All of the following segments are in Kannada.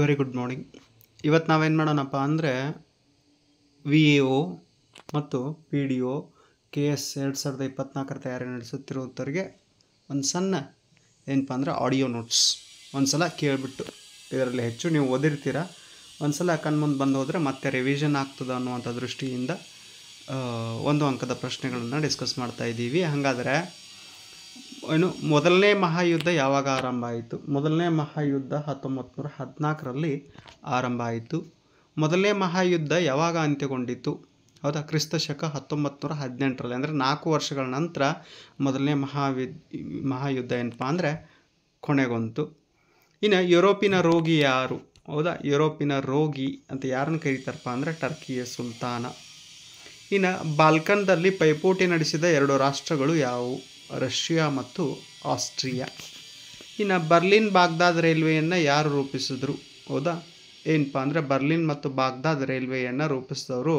ವೆರಿ ಗುಡ್ ಮಾರ್ನಿಂಗ್ ಇವತ್ತು ನಾವೇನು ಮಾಡೋಣಪ್ಪ ಅಂದರೆ ವಿ ಎ ಒ ಮತ್ತು P D O K S ಎರಡು ಸಾವಿರದ ಇಪ್ಪತ್ನಾಲ್ಕರ ತಯಾರಿ ನಡೆಸುತ್ತಿರುವಂಥವ್ರಿಗೆ ಒಂದು ಸಣ್ಣ ಏನಪ್ಪ ಅಂದರೆ ಆಡಿಯೋ ನೋಟ್ಸ್ ಒಂದು ಸಲ ಕೇಳಿಬಿಟ್ಟು ಇದರಲ್ಲಿ ಹೆಚ್ಚು ನೀವು ಓದಿರ್ತೀರ ಒಂದು ಸಲ ಮುಂದೆ ಬಂದು ಹೋದರೆ ಮತ್ತೆ ರಿವಿಷನ್ ಆಗ್ತದೆ ಅನ್ನುವಂಥ ದೃಷ್ಟಿಯಿಂದ ಒಂದು ಅಂಕದ ಪ್ರಶ್ನೆಗಳನ್ನು ಡಿಸ್ಕಸ್ ಮಾಡ್ತಾ ಇದ್ದೀವಿ ಹಾಗಾದರೆ ಏನು ಮೊದಲನೇ ಮಹಾಯುದ್ಧ ಯಾವಾಗ ಆರಂಭ ಆಯಿತು ಮೊದಲನೇ ಮಹಾಯುದ್ಧ ಹತ್ತೊಂಬತ್ತು ನೂರ ಹದಿನಾಲ್ಕರಲ್ಲಿ ಆರಂಭ ಆಯಿತು ಮೊದಲನೇ ಮಹಾಯುದ್ಧ ಯಾವಾಗ ಅಂತ್ಯಗೊಂಡಿತ್ತು ಹೌದಾ ಕ್ರಿಸ್ತ ಶಕ ಹತ್ತೊಂಬತ್ತು ನೂರ ಹದಿನೆಂಟರಲ್ಲಿ ಅಂದರೆ ನಾಲ್ಕು ವರ್ಷಗಳ ನಂತರ ಮೊದಲನೇ ಮಹಾವಿ ಮಹಾಯುದ್ಧ ಏನಪ್ಪ ಅಂದರೆ ಕೊನೆಗೊಂತು ಇನ್ನು ಯುರೋಪಿನ ರೋಗಿ ಯಾರು ಹೌದಾ ಯುರೋಪಿನ ರೋಗಿ ಅಂತ ಯಾರನ್ನು ಕರೀತಾರಪ್ಪ ಅಂದರೆ ಟರ್ಕಿಯ ಸುಲ್ತಾನ ಇನ್ನು ಬಾಲ್ಕನ್ದಲ್ಲಿ ಪೈಪೋಟಿ ನಡೆಸಿದ ಎರಡು ರಾಷ್ಟ್ರಗಳು ಯಾವುವು ರಷ್ಯಾ ಮತ್ತು ಆಸ್ಟ್ರಿಯಾ ಇನ್ನು ಬರ್ಲಿನ್ ಬಾಗ್ದಾದ್ ರೈಲ್ವೆಯನ್ನು ಯಾರು ರೂಪಿಸಿದ್ರು ಹೌದಾ ಏನಪ್ಪ ಅಂದರೆ ಬರ್ಲಿನ್ ಮತ್ತು ಬಾಗ್ದಾದ್ ರೈಲ್ವೆಯನ್ನು ರೂಪಿಸಿದವರು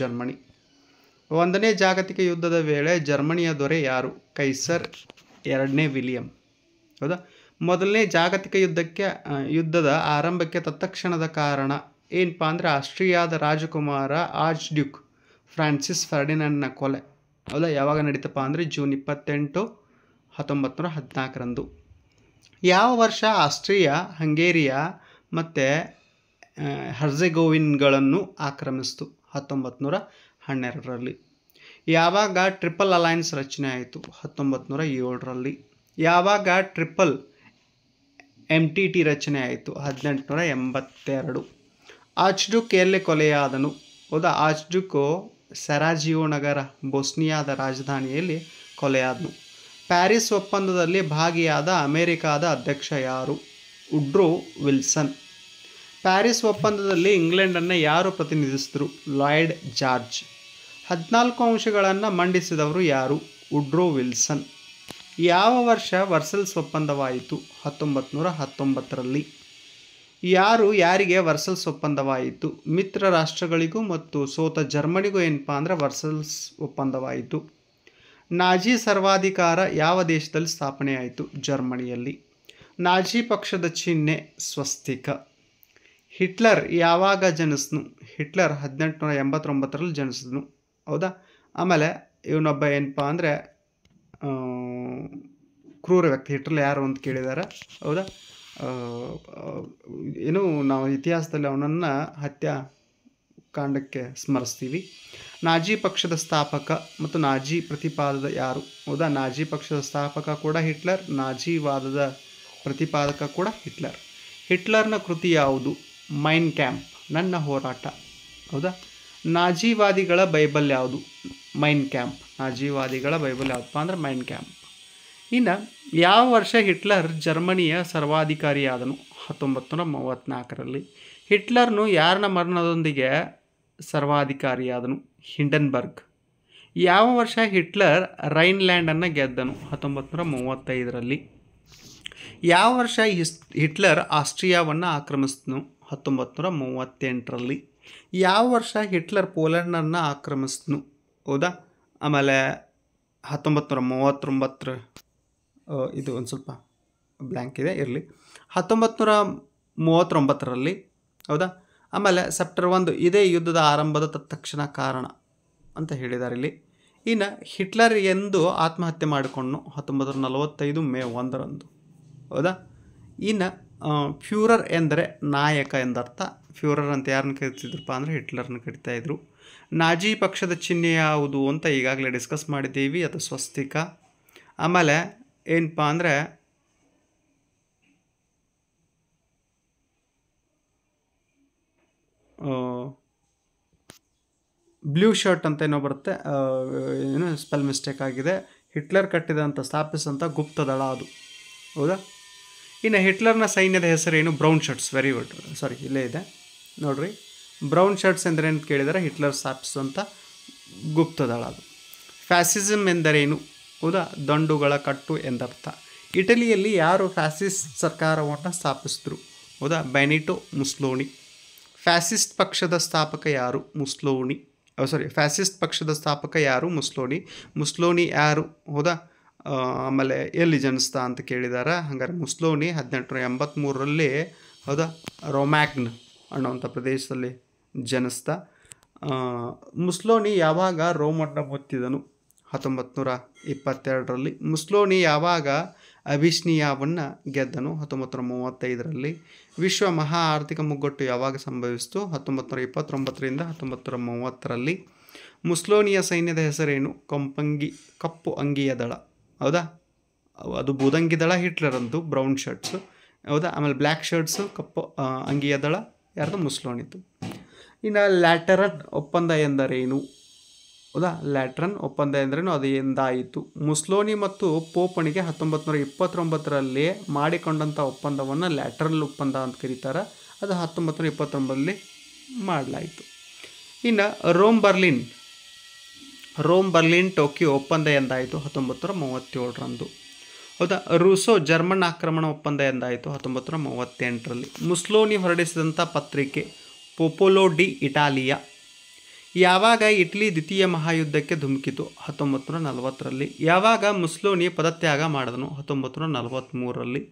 ಜರ್ಮನಿ ಒಂದನೇ ಜಾಗತಿಕ ಯುದ್ಧದ ವೇಳೆ ಜರ್ಮನಿಯ ದೊರೆ ಯಾರು ಕೈಸರ್ ಎರಡನೇ ವಿಲಿಯಂ ಹೌದಾ ಮೊದಲನೇ ಜಾಗತಿಕ ಯುದ್ಧಕ್ಕೆ ಯುದ್ಧದ ಆರಂಭಕ್ಕೆ ತತ್ಕ್ಷಣದ ಕಾರಣ ಏನಪ್ಪ ಅಂದರೆ ಆಸ್ಟ್ರಿಯಾದ ರಾಜಕುಮಾರ ಆರ್ಚ್ ಡ್ಯೂಕ್ ಫ್ರಾನ್ಸಿಸ್ ಫರ್ಡಿನಾಂಡ್ನ ಕೊಲೆ ಹೌದಾ ಯಾವಾಗ ನಡೀತಪ್ಪ ಅಂದರೆ ಜೂನ್ ಇಪ್ಪತ್ತೆಂಟು ಹತ್ತೊಂಬತ್ತು ನೂರ ಹದಿನಾಲ್ಕರಂದು ಯಾವ ವರ್ಷ ಆಸ್ಟ್ರಿಯಾ ಹಂಗೇರಿಯಾ ಮತ್ತು ಹರ್ಜೆಗೋವಿನ್ಗಳನ್ನು ಆಕ್ರಮಿಸ್ತು ಹತ್ತೊಂಬತ್ತು ನೂರ ಹನ್ನೆರಡರಲ್ಲಿ ಯಾವಾಗ ಟ್ರಿಪಲ್ ಅಲಯನ್ಸ್ ರಚನೆ ಆಯಿತು ಹತ್ತೊಂಬತ್ತು ನೂರ ಏಳರಲ್ಲಿ ಯಾವಾಗ ಟ್ರಿಪಲ್ ಎಮ್ ಟಿ ಟಿ ರಚನೆ ಆಯಿತು ಹದಿನೆಂಟುನೂರ ಎಂಬತ್ತೆರಡು ಆಚ್ಡುಕ್ ಎಲ್ಲೇ ಕೊಲೆಯಾದನು ಹೌದಾ ಆಚ್ಡುಕು ಸೆರಾಜಿಯೋ ನಗರ ಬೊಸ್ನಿಯಾದ ರಾಜಧಾನಿಯಲ್ಲಿ ಕೊಲೆಯಾದನು ಪ್ಯಾರಿಸ್ ಒಪ್ಪಂದದಲ್ಲಿ ಭಾಗಿಯಾದ ಅಮೆರಿಕಾದ ಅಧ್ಯಕ್ಷ ಯಾರು ಉಡ್ರೋ ವಿಲ್ಸನ್ ಪ್ಯಾರಿಸ್ ಒಪ್ಪಂದದಲ್ಲಿ ಇಂಗ್ಲೆಂಡನ್ನು ಯಾರು ಪ್ರತಿನಿಧಿಸಿದರು ಲಾಯ್ಡ್ ಜಾರ್ಜ್ ಹದಿನಾಲ್ಕು ಅಂಶಗಳನ್ನು ಮಂಡಿಸಿದವರು ಯಾರು ಉಡ್ರೋ ವಿಲ್ಸನ್ ಯಾವ ವರ್ಷ ವರ್ಸಲ್ಸ್ ಒಪ್ಪಂದವಾಯಿತು ಹತ್ತೊಂಬತ್ತು ನೂರ ಹತ್ತೊಂಬತ್ತರಲ್ಲಿ ಯಾರು ಯಾರಿಗೆ ವರ್ಸಲ್ಸ್ ಒಪ್ಪಂದವಾಯಿತು ಮಿತ್ರ ರಾಷ್ಟ್ರಗಳಿಗೂ ಮತ್ತು ಸೋತ ಜರ್ಮನಿಗೂ ಏನಪ್ಪ ಅಂದರೆ ವರ್ಸಲ್ಸ್ ಒಪ್ಪಂದವಾಯಿತು ನಾಜಿ ಸರ್ವಾಧಿಕಾರ ಯಾವ ದೇಶದಲ್ಲಿ ಸ್ಥಾಪನೆಯಾಯಿತು ಜರ್ಮನಿಯಲ್ಲಿ ನಾಜಿ ಪಕ್ಷದ ಚಿಹ್ನೆ ಸ್ವಸ್ತಿಕ ಹಿಟ್ಲರ್ ಯಾವಾಗ ಜನಿಸ್ನು ಹಿಟ್ಲರ್ ಹದಿನೆಂಟುನೂರ ಎಂಬತ್ತೊಂಬತ್ತರಲ್ಲಿ ಜನಿಸಿದ್ನು ಹೌದಾ ಆಮೇಲೆ ಇವನೊಬ್ಬ ಏನಪ್ಪ ಅಂದರೆ ಕ್ರೂರ ವ್ಯಕ್ತಿ ಹಿಟ್ಲರ್ ಯಾರು ಅಂತ ಕೇಳಿದ್ದಾರೆ ಹೌದಾ ಏನು ನಾವು ಇತಿಹಾಸದಲ್ಲಿ ಅವನನ್ನು ಹತ್ಯಾ ಕಾಂಡಕ್ಕೆ ಸ್ಮರಿಸ್ತೀವಿ ನಾಜಿ ಪಕ್ಷದ ಸ್ಥಾಪಕ ಮತ್ತು ನಾಜಿ ಪ್ರತಿಪಾದದ ಯಾರು ಹೌದಾ ನಾಜಿ ಪಕ್ಷದ ಸ್ಥಾಪಕ ಕೂಡ ಹಿಟ್ಲರ್ ನಾಜಿವಾದದ ಪ್ರತಿಪಾದಕ ಕೂಡ ಹಿಟ್ಲರ್ ಹಿಟ್ಲರ್ನ ಕೃತಿ ಯಾವುದು ಮೈನ್ ಕ್ಯಾಂಪ್ ನನ್ನ ಹೋರಾಟ ಹೌದಾ ನಾಜಿವಾದಿಗಳ ಬೈಬಲ್ ಯಾವುದು ಮೈನ್ ಕ್ಯಾಂಪ್ ನಾಜಿವಾದಿಗಳ ಬೈಬಲ್ ಯಾವುದಪ್ಪ ಅಂದರೆ ಮೈನ್ ಕ್ಯಾಂಪ್ ಇನ್ನು ಯಾವ ವರ್ಷ ಹಿಟ್ಲರ್ ಜರ್ಮನಿಯ ಸರ್ವಾಧಿಕಾರಿಯಾದನು ಹತ್ತೊಂಬತ್ತು ನೂರ ಮೂವತ್ತ್ನಾಲ್ಕರಲ್ಲಿ ಹಿಟ್ಲರ್ನು ಯಾರನ ಮರಣದೊಂದಿಗೆ ಸರ್ವಾಧಿಕಾರಿಯಾದನು ಹಿಂಡನ್ಬರ್ಗ್ ಯಾವ ವರ್ಷ ಹಿಟ್ಲರ್ ರೈನ್ಲ್ಯಾಂಡನ್ನು ಗೆದ್ದನು ಹತ್ತೊಂಬತ್ತು ನೂರ ಮೂವತ್ತೈದರಲ್ಲಿ ಯಾವ ವರ್ಷ ಹಿಸ್ ಹಿಟ್ಲರ್ ಆಸ್ಟ್ರಿಯಾವನ್ನು ಆಕ್ರಮಿಸಿದನು ಹತ್ತೊಂಬತ್ತು ನೂರ ಮೂವತ್ತೆಂಟರಲ್ಲಿ ಯಾವ ವರ್ಷ ಹಿಟ್ಲರ್ ಪೋಲೆಂಡನ್ನು ಆಕ್ರಮಿಸಿದನು ಹೌದಾ ಆಮೇಲೆ ಹತ್ತೊಂಬತ್ತು ನೂರ ಮೂವತ್ತೊಂಬತ್ತರ ಇದು ಒಂದು ಸ್ವಲ್ಪ ಬ್ಲ್ಯಾಂಕ್ ಇದೆ ಇರಲಿ ಹತ್ತೊಂಬತ್ತು ನೂರ ಮೂವತ್ತೊಂಬತ್ತರಲ್ಲಿ ಹೌದಾ ಆಮೇಲೆ ಸೆಪ್ಟರ್ ಒಂದು ಇದೇ ಯುದ್ಧದ ಆರಂಭದ ತಕ್ಷಣ ಕಾರಣ ಅಂತ ಹೇಳಿದ್ದಾರೆ ಇಲ್ಲಿ ಇನ್ನು ಹಿಟ್ಲರ್ ಎಂದು ಆತ್ಮಹತ್ಯೆ ಮಾಡಿಕೊಂಡು ಹತ್ತೊಂಬತ್ತು ನಲವತ್ತೈದು ಮೇ ಒಂದರಂದು ಹೌದಾ ಇನ್ನು ಫ್ಯೂರರ್ ಎಂದರೆ ನಾಯಕ ಎಂದರ್ಥ ಫ್ಯೂರರ್ ಅಂತ ಯಾರನ್ನ ಕರಿತಿದ್ರಪ್ಪ ಅಂದರೆ ಹಿಟ್ಲರ್ನ ಇದ್ರು ನಾಜಿ ಪಕ್ಷದ ಚಿಹ್ನೆ ಯಾವುದು ಅಂತ ಈಗಾಗಲೇ ಡಿಸ್ಕಸ್ ಮಾಡಿದ್ದೀವಿ ಅದು ಸ್ವಸ್ತಿಕ ಆಮೇಲೆ ಏನಪ್ಪ ಅಂದರೆ ಬ್ಲೂ ಶರ್ಟ್ ಅಂತ ಏನೋ ಬರುತ್ತೆ ಏನು ಸ್ಪೆಲ್ ಮಿಸ್ಟೇಕ್ ಆಗಿದೆ ಹಿಟ್ಲರ್ ಕಟ್ಟಿದಂಥ ಸ್ಥಾಪಿಸಿದಂಥ ಗುಪ್ತದಳ ಅದು ಹೌದಾ ಇನ್ನು ಹಿಟ್ಲರ್ನ ಸೈನ್ಯದ ಹೆಸರೇನು brown shirts very good sorry ಇಲ್ಲೇ ಇದೆ ನೋಡಿರಿ ಬ್ರೌನ್ ಶರ್ಟ್ಸ್ ಎಂದರೆ ಏನು ಕೇಳಿದರೆ ಹಿಟ್ಲರ್ ಸ್ಥಾಪಿಸುವಂಥ ಗುಪ್ತದಳ ಅದು ಫ್ಯಾಸಿಸಮ್ ಎಂದರೇನು ಹೌದಾ ದಂಡುಗಳ ಕಟ್ಟು ಎಂದರ್ಥ ಇಟಲಿಯಲ್ಲಿ ಯಾರು ಫ್ಯಾಸಿಸ್ಟ್ ಸರ್ಕಾರವನ್ನು ಸ್ಥಾಪಿಸಿದ್ರು ಹೌದಾ ಬೆನಿಟೋ ಮುಸ್ಲೋಣಿ ಫ್ಯಾಸಿಸ್ಟ್ ಪಕ್ಷದ ಸ್ಥಾಪಕ ಯಾರು ಮುಸ್ಲೋಣಿ ಸಾರಿ ಫ್ಯಾಸಿಸ್ಟ್ ಪಕ್ಷದ ಸ್ಥಾಪಕ ಯಾರು ಮುಸ್ಲೋಣಿ ಮುಸ್ಲೋಣಿ ಯಾರು ಹೌದಾ ಆಮೇಲೆ ಎಲ್ಲಿ ಜನಿಸ್ತಾ ಅಂತ ಕೇಳಿದಾರೆ ಹಾಗಾದ್ರೆ ಮುಸ್ಲೋಣಿ ಹದಿನೆಂಟುನೂರ ಎಂಬತ್ತ್ಮೂರರಲ್ಲಿ ಹೌದಾ ರೊಮ್ಯಾಕ್ನ್ ಅನ್ನೋವಂಥ ಪ್ರದೇಶದಲ್ಲಿ ಜನಿಸ್ತಾ ಮುಸ್ಲೋಣಿ ಯಾವಾಗ ರೋಮನ್ನ ಮುತ್ತಿದನು ಹತ್ತೊಂಬತ್ತು ನೂರ ಇಪ್ಪತ್ತೆರಡರಲ್ಲಿ ಮುಸ್ಲೋನಿ ಯಾವಾಗ ಅಭಿಷ್ನಿಯಾವನ್ನು ಗೆದ್ದನು ಹತ್ತೊಂಬತ್ತು ನೂರ ಮೂವತ್ತೈದರಲ್ಲಿ ವಿಶ್ವ ಮಹಾ ಆರ್ಥಿಕ ಮುಗ್ಗಟ್ಟು ಯಾವಾಗ ಸಂಭವಿಸಿತು ಹತ್ತೊಂಬತ್ತು ನೂರ ಇಪ್ಪತ್ತೊಂಬತ್ತರಿಂದ ಹತ್ತೊಂಬತ್ತು ನೂರ ಮೂವತ್ತರಲ್ಲಿ ಮುಸ್ಲೋನಿಯ ಸೈನ್ಯದ ಹೆಸರೇನು ಕಂಪಂಗಿ ಕಪ್ಪು ಅಂಗಿಯ ದಳ ಹೌದಾ ಅದು ಬೂದಂಗಿ ದಳ ಹಿಟ್ಲರ್ ಅಂತು ಬ್ರೌನ್ ಶರ್ಟ್ಸು ಹೌದಾ ಆಮೇಲೆ ಬ್ಲ್ಯಾಕ್ ಶರ್ಟ್ಸು ಕಪ್ಪು ಅಂಗಿಯ ದಳ ಯಾರ್ದು ಮುಸ್ಲೋನಿತ್ತು ಇನ್ನು ಲ್ಯಾಟರನ್ ಒಪ್ಪಂದ ಎಂದರೇನು ಹೌದಾ ಲ್ಯಾಟ್ರನ್ ಒಪ್ಪಂದ ಎಂದ್ರೇನು ಅದು ಎಂದಾಯಿತು ಮುಸ್ಲೋನಿ ಮತ್ತು ಪೋಪಣಿಗೆ ಹತ್ತೊಂಬತ್ತು ನೂರ ಇಪ್ಪತ್ತೊಂಬತ್ತರಲ್ಲಿ ಮಾಡಿಕೊಂಡಂಥ ಒಪ್ಪಂದವನ್ನು ಲ್ಯಾಟ್ರನ್ ಒಪ್ಪಂದ ಅಂತ ಕರೀತಾರೆ ಅದು ಹತ್ತೊಂಬತ್ತು ನೂರ ಇಪ್ಪತ್ತೊಂಬತ್ತರಲ್ಲಿ ಮಾಡಲಾಯಿತು ಇನ್ನು Rome Berlin Rome Berlin Tokyo ಒಪ್ಪಂದ ಎಂದಾಯಿತು ಹತ್ತೊಂಬತ್ತು ನೂರ ಮೂವತ್ತೇಳರಂದು ಹೌದಾ ರೂಸೋ ಜರ್ಮನ್ ಆಕ್ರಮಣ ಒಪ್ಪಂದ ಎಂದಾಯಿತು ಹತ್ತೊಂಬತ್ತು ನೂರ ಮೂವತ್ತೆಂಟರಲ್ಲಿ ಮುಸ್ಲೋನಿ ಹೊರಡಿಸಿದಂಥ ಪತ್ರಿಕೆ ಪೊಪೊಲೋ ಡಿ ಇಟಾಲಿಯಾ ಯಾವಾಗ ಇಟ್ಲಿ ದ್ವಿತೀಯ ಮಹಾಯುದ್ಧಕ್ಕೆ ಧುಮುಕಿತು ಹತ್ತೊಂಬತ್ತು ನೂರ ನಲವತ್ತರಲ್ಲಿ ಯಾವಾಗ ಮುಸ್ಲೋನಿ ಪದತ್ಯಾಗ ಮಾಡಿದನು ಹತ್ತೊಂಬತ್ತು ನೂರ ನಲವತ್ತ್ಮೂರರಲ್ಲಿ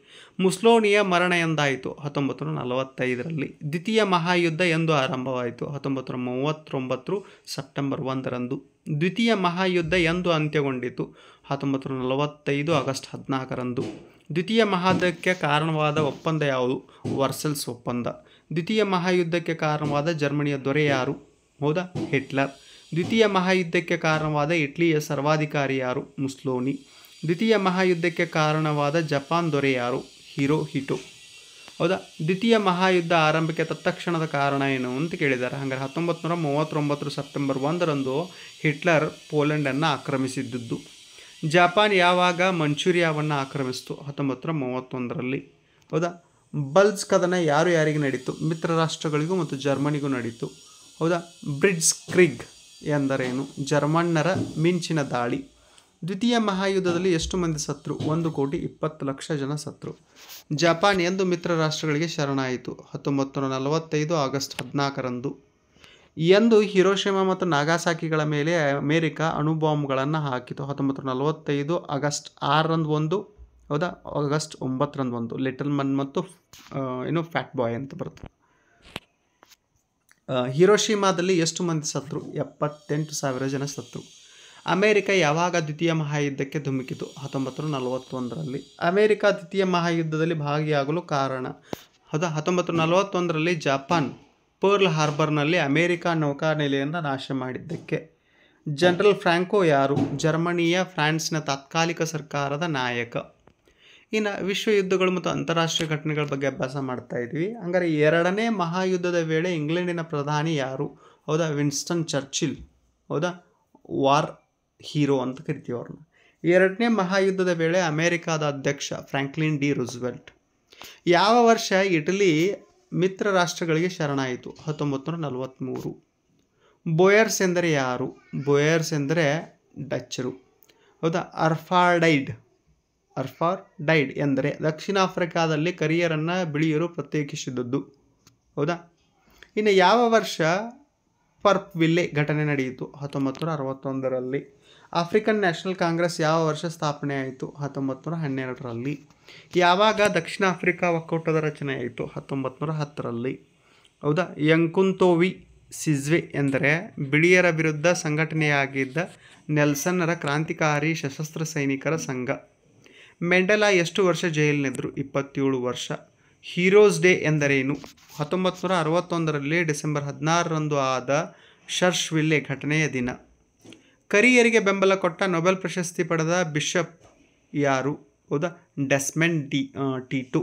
ಮುಸ್ಲೋನಿಯ ಮರಣ ಎಂದಾಯಿತು ಹತ್ತೊಂಬತ್ತು ನೂರ ನಲವತ್ತೈದರಲ್ಲಿ ದ್ವಿತೀಯ ಮಹಾಯುದ್ಧ ಎಂದು ಆರಂಭವಾಯಿತು ಹತ್ತೊಂಬತ್ತು ನೂರ ಮೂವತ್ತೊಂಬತ್ತು ಸೆಪ್ಟೆಂಬರ್ ಒಂದರಂದು ದ್ವಿತೀಯ ಮಹಾಯುದ್ಧ ಎಂದು ಅಂತ್ಯಗೊಂಡಿತು ಹತ್ತೊಂಬತ್ತು ನೂರ ನಲವತ್ತೈದು ಆಗಸ್ಟ್ ಹದಿನಾಲ್ಕರಂದು ದ್ವಿತೀಯ ಮಹಾಯುದ್ಧಕ್ಕೆ ಕಾರಣವಾದ ಒಪ್ಪಂದ ಯಾವುದು ವರ್ಸೆಲ್ಸ್ ಒಪ್ಪಂದ ದ್ವಿತೀಯ ಮಹಾಯುದ್ಧಕ್ಕೆ ಕಾರಣವಾದ ಜರ್ಮನಿಯ ದೊರೆ ಯಾರು ಹೌದಾ ಹಿಟ್ಲರ್ ದ್ವಿತೀಯ ಮಹಾಯುದ್ಧಕ್ಕೆ ಕಾರಣವಾದ ಇಟ್ಲಿಯ ಸರ್ವಾಧಿಕಾರಿ ಯಾರು ಮುಸ್ಲೋನಿ ದ್ವಿತೀಯ ಮಹಾಯುದ್ಧಕ್ಕೆ ಕಾರಣವಾದ ಜಪಾನ್ ದೊರೆ ಯಾರು ಹಿರೋ ಹಿಟೋ ಹೌದಾ ದ್ವಿತೀಯ ಮಹಾಯುದ್ಧ ಆರಂಭಕ್ಕೆ ತತ್ಕ್ಷಣದ ಕಾರಣ ಏನು ಅಂತ ಕೇಳಿದ್ದಾರೆ ಹಂಗಾರೆ ಹತ್ತೊಂಬತ್ತು ನೂರ ಮೂವತ್ತೊಂಬತ್ತರ ಸೆಪ್ಟೆಂಬರ್ ಒಂದರಂದು ಹಿಟ್ಲರ್ ಪೋಲೆಂಡನ್ನು ಆಕ್ರಮಿಸಿದ್ದುದು ಜಪಾನ್ ಯಾವಾಗ ಮಂಚೂರಿಯಾವನ್ನು ಆಕ್ರಮಿಸಿತು ಹತ್ತೊಂಬತ್ತು ನೂರ ಮೂವತ್ತೊಂದರಲ್ಲಿ ಹೌದಾ ಬಲ್ಸ್ ಕದನ ಯಾರು ಯಾರಿಗೆ ನಡೀತು ಮಿತ್ರ ರಾಷ್ಟ್ರಗಳಿಗೂ ಮತ್ತು ಜರ್ಮನಿಗೂ ನಡೀತು ಹೌದಾ ಬ್ರಿಡ್ಸ್ ಕ್ರಿಗ್ ಎಂದರೇನು ಜರ್ಮನ್ನರ ಮಿಂಚಿನ ದಾಳಿ ದ್ವಿತೀಯ ಮಹಾಯುದ್ಧದಲ್ಲಿ ಎಷ್ಟು ಮಂದಿ ಸತ್ರು ಒಂದು ಕೋಟಿ ಇಪ್ಪತ್ತು ಲಕ್ಷ ಜನ ಸತ್ರು ಜಪಾನ್ ಎಂದು ಮಿತ್ರ ರಾಷ್ಟ್ರಗಳಿಗೆ ಶರಣಾಯಿತು ಹತ್ತೊಂಬತ್ತು ನೂರ ನಲವತ್ತೈದು ಆಗಸ್ಟ್ ಹದಿನಾಲ್ಕರಂದು ಎಂದು ಹಿರೋಶಿಮ ಮತ್ತು ನಾಗಾಸಾಕಿಗಳ ಮೇಲೆ ಅಮೇರಿಕಾ ಅಣುಬಾಂಬ್ಗಳನ್ನು ಹಾಕಿತು ಹತ್ತೊಂಬತ್ತು ನೂರ ನಲವತ್ತೈದು ಆಗಸ್ಟ್ ಆರರಂದು ಒಂದು ಹೌದಾ ಆಗಸ್ಟ್ ಒಂಬತ್ತರಂದು ಒಂದು ಲಿಟಲ್ ಮನ್ ಮತ್ತು ಏನು ಫ್ಯಾಟ್ ಬಾಯ್ ಅಂತ ಬರ್ತದೆ ಹಿರೋಶಿಮಾದಲ್ಲಿ ಎಷ್ಟು ಮಂದಿ ಸತ್ರು ಎಪ್ಪತ್ತೆಂಟು ಸಾವಿರ ಜನ ಸತ್ರು ಅಮೇರಿಕ ಯಾವಾಗ ದ್ವಿತೀಯ ಮಹಾಯುದ್ಧಕ್ಕೆ ಧುಮುಕಿತು ಹತ್ತೊಂಬತ್ತು ನಲವತ್ತೊಂದರಲ್ಲಿ ಅಮೇರಿಕ ದ್ವಿತೀಯ ಮಹಾಯುದ್ಧದಲ್ಲಿ ಭಾಗಿಯಾಗಲು ಕಾರಣ ಹೌದಾ ಹತ್ತೊಂಬತ್ತು ನಲವತ್ತೊಂದರಲ್ಲಿ ಜಪಾನ್ ಪರ್ಲ್ ಹಾರ್ಬರ್ನಲ್ಲಿ ಅಮೇರಿಕ ನೌಕಾನೆಲೆಯನ್ನು ನಾಶ ಮಾಡಿದ್ದಕ್ಕೆ ಜನರಲ್ ಫ್ರಾಂಕೋ ಯಾರು ಜರ್ಮನಿಯ ಫ್ರಾನ್ಸ್ನ ತಾತ್ಕಾಲಿಕ ಸರ್ಕಾರದ ನಾಯಕ ಇನ್ನು ವಿಶ್ವ ಯುದ್ಧಗಳು ಮತ್ತು ಅಂತಾರಾಷ್ಟ್ರೀಯ ಘಟನೆಗಳ ಬಗ್ಗೆ ಅಭ್ಯಾಸ ಮಾಡ್ತಾ ಇದ್ವಿ ಹಂಗಾರೆ ಎರಡನೇ ಮಹಾಯುದ್ಧದ ವೇಳೆ ಇಂಗ್ಲೆಂಡಿನ ಪ್ರಧಾನಿ ಯಾರು ಹೌದಾ ವಿನ್ಸ್ಟನ್ ಚರ್ಚಿಲ್ ಹೌದಾ ವಾರ್ ಹೀರೋ ಅಂತ ಕರಿತೀವಿ ಅವ್ರನ್ನ ಎರಡನೇ ಮಹಾಯುದ್ಧದ ವೇಳೆ ಅಮೆರಿಕಾದ ಅಧ್ಯಕ್ಷ ಫ್ರ್ಯಾಂಕ್ಲಿನ್ ಡಿ ರುಸ್ವೆಲ್ಟ್ ಯಾವ ವರ್ಷ ಇಟಲಿ ಮಿತ್ರ ರಾಷ್ಟ್ರಗಳಿಗೆ ಶರಣಾಯಿತು ಹತ್ತೊಂಬತ್ತು ನೂರ ನಲವತ್ತ್ಮೂರು ಬೋಯರ್ಸ್ ಎಂದರೆ ಯಾರು ಬೋಯರ್ಸ್ ಎಂದರೆ ಡಚ್ಚರು ಹೌದಾ ಅರ್ಫಾಡೈಡ್ ಅರ್ಫಾರ್ ಡೈಡ್ ಎಂದರೆ ದಕ್ಷಿಣ ಆಫ್ರಿಕಾದಲ್ಲಿ ಕರಿಯರನ್ನು ಬಿಳಿಯರು ಪ್ರತ್ಯೇಕಿಸಿದದ್ದು ಹೌದಾ ಇನ್ನು ಯಾವ ವರ್ಷ ಪರ್ಪ್ ವಿಲ್ಲೆ ಘಟನೆ ನಡೆಯಿತು ಹತ್ತೊಂಬತ್ತು ನೂರ ಅರವತ್ತೊಂದರಲ್ಲಿ ಆಫ್ರಿಕನ್ ನ್ಯಾಷನಲ್ ಕಾಂಗ್ರೆಸ್ ಯಾವ ವರ್ಷ ಸ್ಥಾಪನೆ ಆಯಿತು ಹತ್ತೊಂಬತ್ತು ನೂರ ಹನ್ನೆರಡರಲ್ಲಿ ಯಾವಾಗ ದಕ್ಷಿಣ ಆಫ್ರಿಕಾ ಒಕ್ಕೂಟದ ರಚನೆ ಆಯಿತು ಹತ್ತೊಂಬತ್ತು ನೂರ ಹತ್ತರಲ್ಲಿ ಹೌದಾ ಯಂಕುಂತೋವಿ ಸಿಜ್ವೆ ಎಂದರೆ ಬಿಳಿಯರ ವಿರುದ್ಧ ಸಂಘಟನೆಯಾಗಿದ್ದ ನೆಲ್ಸನ್ನರ ಕ್ರಾಂತಿಕಾರಿ ಸಶಸ್ತ್ರ ಸೈನಿಕರ ಸಂಘ ಮೆಂಡೆಲಾ ಎಷ್ಟು ವರ್ಷ ಜೈಲಿನಿದ್ರು ಇಪ್ಪತ್ತೇಳು ವರ್ಷ ಹೀರೋಸ್ ಡೇ ಎಂದರೇನು ಹತ್ತೊಂಬತ್ತು ನೂರ ಅರವತ್ತೊಂದರಲ್ಲಿ ಡಿಸೆಂಬರ್ ಹದಿನಾರರಂದು ಆದ ಶರ್ಷ್ವಿಲ್ಲೆ ಘಟನೆಯ ದಿನ ಕರಿಯರಿಗೆ ಬೆಂಬಲ ಕೊಟ್ಟ ನೊಬೆಲ್ ಪ್ರಶಸ್ತಿ ಪಡೆದ ಬಿಷಪ್ ಯಾರು ಹೌದಾ ಡೆಸ್ಮೆನ್ ಡಿ ಟೀಟು